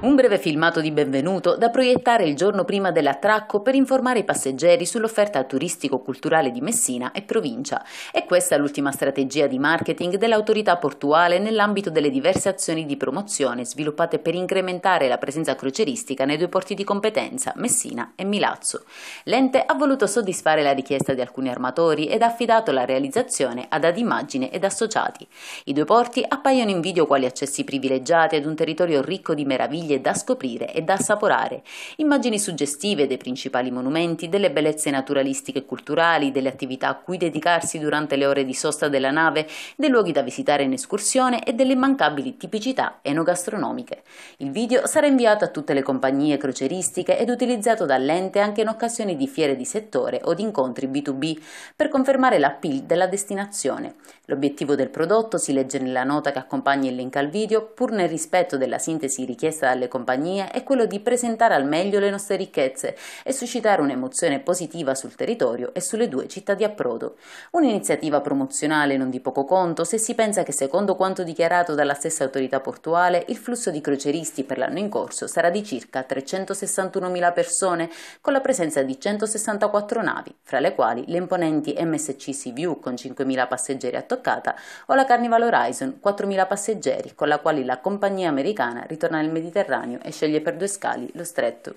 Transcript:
Un breve filmato di benvenuto da proiettare il giorno prima dell'attracco per informare i passeggeri sull'offerta turistico-culturale di Messina e provincia. E questa è l'ultima strategia di marketing dell'autorità portuale nell'ambito delle diverse azioni di promozione sviluppate per incrementare la presenza croceristica nei due porti di competenza, Messina e Milazzo. L'ente ha voluto soddisfare la richiesta di alcuni armatori ed ha affidato la realizzazione ad Adimmagine ed associati. I due porti appaiono in video quali accessi privilegiati ad un territorio ricco di meraviglie meraviglie da scoprire e da assaporare, immagini suggestive dei principali monumenti, delle bellezze naturalistiche e culturali, delle attività a cui dedicarsi durante le ore di sosta della nave, dei luoghi da visitare in escursione e delle immancabili tipicità enogastronomiche. Il video sarà inviato a tutte le compagnie croceristiche ed utilizzato dall'ente anche in occasione di fiere di settore o di incontri B2B per confermare l'appeal della destinazione. L'obiettivo del prodotto si legge nella nota che accompagna il link al video, pur nel rispetto della sintesi richiesta dal alle compagnie è quello di presentare al meglio le nostre ricchezze e suscitare un'emozione positiva sul territorio e sulle due città di approdo. Un'iniziativa promozionale non di poco conto se si pensa che secondo quanto dichiarato dalla stessa autorità portuale il flusso di croceristi per l'anno in corso sarà di circa 361.000 persone con la presenza di 164 navi, fra le quali le imponenti MSC Sea View con 5.000 passeggeri a toccata o la Carnival Horizon 4.000 passeggeri con la quale la compagnia americana ritorna nel Mediterraneo Mediterraneo e sceglie per due scali lo stretto